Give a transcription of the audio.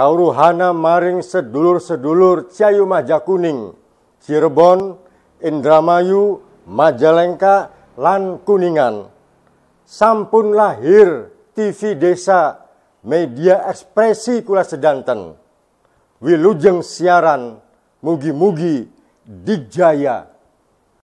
Kauruhana maring sedulur-sedulur Ciayu majakuning, Cirebon, Indramayu, Majalengka, lan Kuningan. Sampun lahir TV Desa, media ekspresi kula sedanten. Wilujeng siaran, mugi-mugi dijaya.